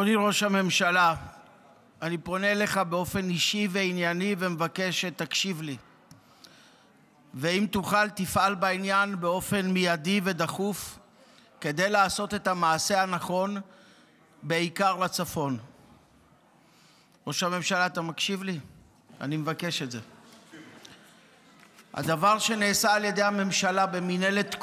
אדוני ראש הממשלה אני פונה אליך באופן אישי וענייני ומבקש שתקשיב לי ואם תוכל תפעל בעניין באופן מיידי ודחוף כדי לעשות את המעשה הנכון בעיקר לצפון. ראש הממשלה, אתה מקשיב לי? אני מבקש את זה. הדבר שנעשה על ידי הממשלה במינהלת תקומה